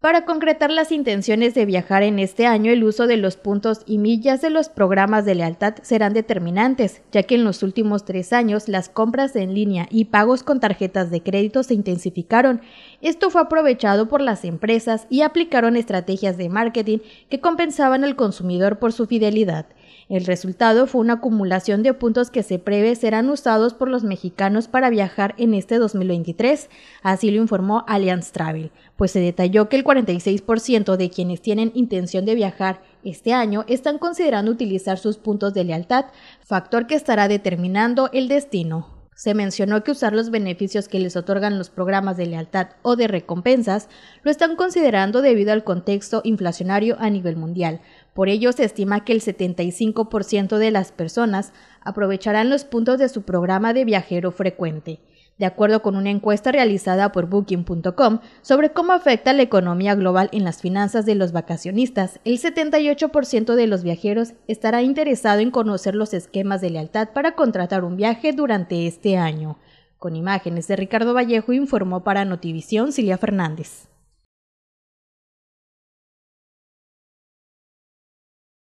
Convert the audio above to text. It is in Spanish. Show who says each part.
Speaker 1: Para concretar las intenciones de viajar en este año, el uso de los puntos y millas de los programas de lealtad serán determinantes, ya que en los últimos tres años las compras en línea y pagos con tarjetas de crédito se intensificaron. Esto fue aprovechado por las empresas y aplicaron estrategias de marketing que compensaban al consumidor por su fidelidad. El resultado fue una acumulación de puntos que se prevé serán usados por los mexicanos para viajar en este 2023, así lo informó Allianz Travel, pues se detalló que el 46% de quienes tienen intención de viajar este año están considerando utilizar sus puntos de lealtad, factor que estará determinando el destino. Se mencionó que usar los beneficios que les otorgan los programas de lealtad o de recompensas lo están considerando debido al contexto inflacionario a nivel mundial. Por ello, se estima que el 75% de las personas aprovecharán los puntos de su programa de viajero frecuente de acuerdo con una encuesta realizada por Booking.com sobre cómo afecta la economía global en las finanzas de los vacacionistas, el 78% de los viajeros estará interesado en conocer los esquemas de lealtad para contratar un viaje durante este año. Con imágenes de Ricardo Vallejo informó para Notivisión Cilia Fernández.